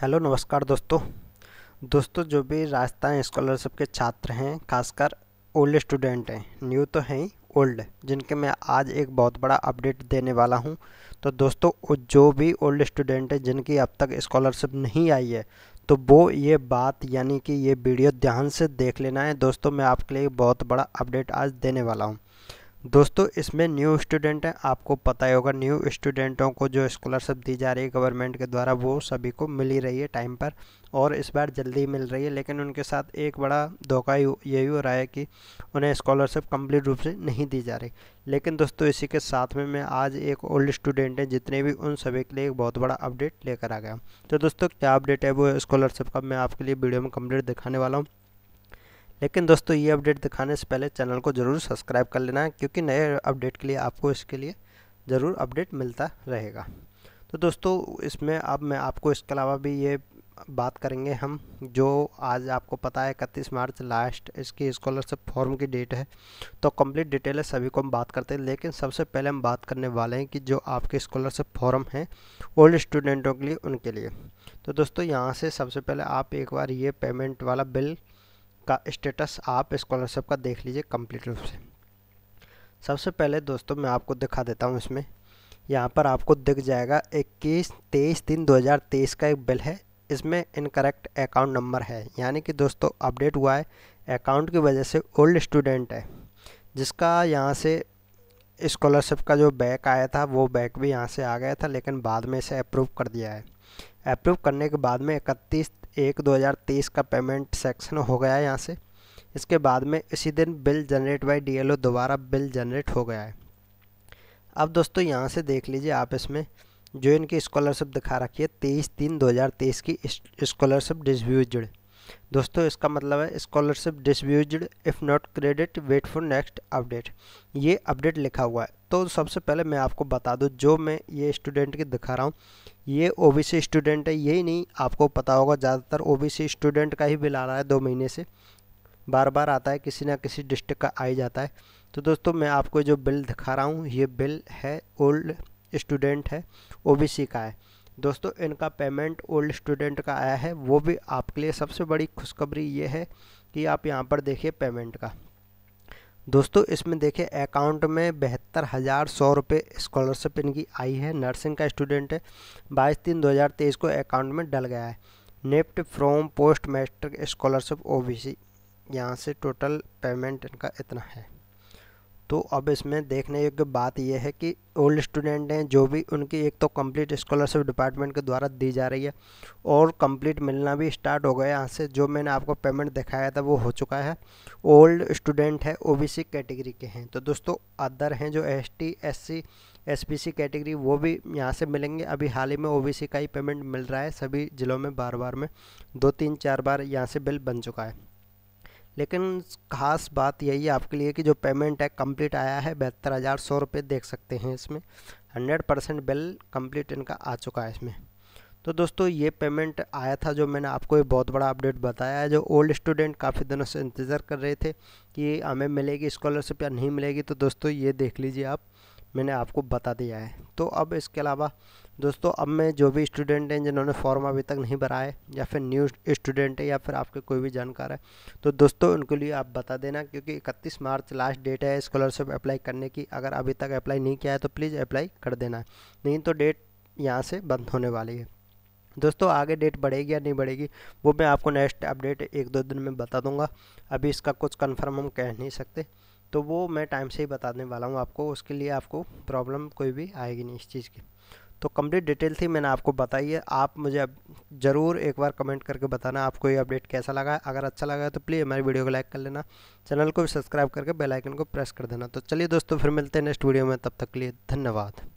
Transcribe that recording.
hello नमस्कार दोस्तों दोस्तों जो भी राजस्थान स्कॉलरशिप के छात्र हैं खासकर ओल्ड स्टूडेंट हैं न्यू तो हैं ही ओल्ड जिनके मैं आज एक बहुत बड़ा अपडेट देने वाला हूं तो दोस्तों जो भी ओल्ड स्टूडेंट हैं जिनकी अब तक स्कॉलरशिप नहीं आई है तो वो ये बात यानी कि ये वीडियो ध्यान से देख लेना है दोस्तों मैं आपके लिए बहुत बड़ा अपडेट आज देने वाला हूँ दोस्तों इसमें न्यू स्टूडेंट हैं आपको पता ही होगा न्यू स्टूडेंटों को जो स्कॉलरशिप दी जा रही है गवर्नमेंट के द्वारा वो सभी को मिल ही रही है टाइम पर और इस बार जल्दी मिल रही है लेकिन उनके साथ एक बड़ा धोखा यही हो रहा है कि उन्हें स्कॉलरशिप कंप्लीट रूप से नहीं दी जा रही लेकिन दोस्तों इसी के साथ में मैं आज एक ओल्ड स्टूडेंट हैं जितने भी उन सभी के लिए एक बहुत बड़ा अपडेट लेकर आ गया तो दोस्तों क्या अपडेट है वो स्कॉलरशिप का मैं आपके लिए वीडियो में कम्प्लीट दिखाने वाला हूँ लेकिन दोस्तों ये अपडेट दिखाने से पहले चैनल को ज़रूर सब्सक्राइब कर लेना क्योंकि नए अपडेट के लिए आपको इसके लिए ज़रूर अपडेट मिलता रहेगा तो दोस्तों इसमें अब मैं आपको इसके अलावा भी ये बात करेंगे हम जो आज आपको पता है इकतीस मार्च लास्ट इसकी स्कॉलरशिप फॉर्म की डेट है तो कंप्लीट डिटेल है सभी को हम बात करते हैं लेकिन सबसे पहले हम बात करने वाले हैं कि जो आपके स्कॉलरशिप फॉर्म है ओल्ड स्टूडेंटों के लिए उनके लिए तो दोस्तों यहाँ से सबसे पहले आप एक बार ये पेमेंट वाला बिल का स्टेटस आप स्कॉलरशिप का देख लीजिए कंप्लीट रूप से सबसे पहले दोस्तों मैं आपको दिखा देता हूँ इसमें यहाँ पर आपको दिख जाएगा इक्कीस तेईस तीन 2023 का एक बिल है इसमें इनकरेक्ट अकाउंट नंबर है यानी कि दोस्तों अपडेट हुआ है अकाउंट की वजह से ओल्ड स्टूडेंट है जिसका यहाँ से स्कॉलरशिप का जो बैक आया था वो बैक भी यहाँ से आ गया था लेकिन बाद में इसे अप्रूव कर दिया है अप्रूव करने के बाद में इकतीस एक 2023 का पेमेंट सेक्शन हो गया है यहाँ से इसके बाद में इसी दिन बिल जनरेट एल ओ दोबारा बिल जनरेट हो गया है अब दोस्तों यहाँ से देख लीजिए आप इसमें जो इनकी स्कॉलरशिप दिखा रखी है तेईस तीन 2023 की स्कॉलरशिप डिस्ब्यूजड दोस्तों इसका मतलब है scholarship disburse if not credit wait for next update ये अपडेट लिखा हुआ है तो सबसे पहले मैं आपको बता दूँ जो मैं ये स्टूडेंट के दिखा रहा हूँ ये ओबीसी स्टूडेंट है यही नहीं आपको पता होगा ज़्यादातर ओबीसी स्टूडेंट का ही बिल आ रहा है दो महीने से बार बार आता है किसी ना किसी डिस्ट्रिक्ट का आ ही जाता है तो दोस्तों मैं आपको जो बिल दिखा रहा हूँ ये बिल है ओल्ड स्टूडेंट है ओबीसी का है दोस्तों इनका पेमेंट ओल्ड स्टूडेंट का आया है वो भी आपके लिए सबसे बड़ी खुशखबरी ये है कि आप यहाँ पर देखिए पेमेंट का दोस्तों इसमें देखिए अकाउंट में बहत्तर हज़ार सौ रुपये स्कॉलरशिप इनकी आई है नर्सिंग का स्टूडेंट है बाईस तीन दो हज़ार तेईस को अकाउंट में डल गया है निफ्ट फ्रॉम पोस्ट मैट्रिक स्कॉलरशिप सी यहाँ से टोटल पेमेंट इनका इतना है तो अब इसमें देखने योग्य बात यह है कि ओल्ड स्टूडेंट हैं जो भी उनकी एक तो कंप्लीट स्कॉलरशिप डिपार्टमेंट के द्वारा दी जा रही है और कंप्लीट मिलना भी स्टार्ट हो गया यहाँ से जो मैंने आपको पेमेंट दिखाया था वो हो चुका है ओल्ड स्टूडेंट है ओबीसी कैटेगरी के हैं तो दोस्तों अदर हैं जो S T S C S C category वो भी यहाँ से मिलेंगे अभी हाल ही में ओ का ही पेमेंट मिल रहा है सभी ज़िलों में बार बार में दो तीन चार बार यहाँ से बिल बन चुका है लेकिन खास बात यही है आपके लिए कि जो पेमेंट है कंप्लीट आया है बहत्तर हज़ार सौ रुपये देख सकते हैं इसमें हंड्रेड परसेंट बिल कंप्लीट इनका आ चुका है इसमें तो दोस्तों ये पेमेंट आया था जो मैंने आपको एक बहुत बड़ा अपडेट बताया है जो ओल्ड स्टूडेंट काफ़ी दिनों से इंतज़ार कर रहे थे कि हमें मिलेगी स्कॉलरशिप या नहीं मिलेगी तो दोस्तों ये देख लीजिए आप मैंने आपको बता दिया है तो अब इसके अलावा दोस्तों अब मैं जो भी स्टूडेंट हैं जिन्होंने फॉर्म अभी तक नहीं भरा है या फिर न्यू स्टूडेंट है या फिर आपके कोई भी जानकार है तो दोस्तों उनके लिए आप बता देना क्योंकि 31 मार्च लास्ट डेट है स्कॉलरशिप अप्लाई करने की अगर अभी तक अप्लाई नहीं किया है तो प्लीज़ अप्लाई कर देना नहीं तो डेट यहाँ से बंद होने वाली है दोस्तों आगे डेट बढ़ेगी या नहीं बढ़ेगी वो मैं आपको नेक्स्ट अपडेट एक दो दिन में बता दूंगा अभी इसका कुछ कन्फर्म हम कह नहीं सकते तो वो मैं टाइम से ही बताने वाला हूँ आपको उसके लिए आपको प्रॉब्लम कोई भी आएगी नहीं इस चीज़ की तो कंप्लीट डिटेल थी मैंने आपको बताई है आप मुझे ज़रूर एक बार कमेंट करके बताना आपको ये अपडेट कैसा लगा अगर अच्छा लगा तो प्लीज़ हमारी वीडियो को लाइक कर लेना चैनल को भी सब्सक्राइब करके बेल आइकन को प्रेस कर देना तो चलिए दोस्तों फिर मिलते हैं नेक्स्ट वीडियो में तब तक के लिए धन्यवाद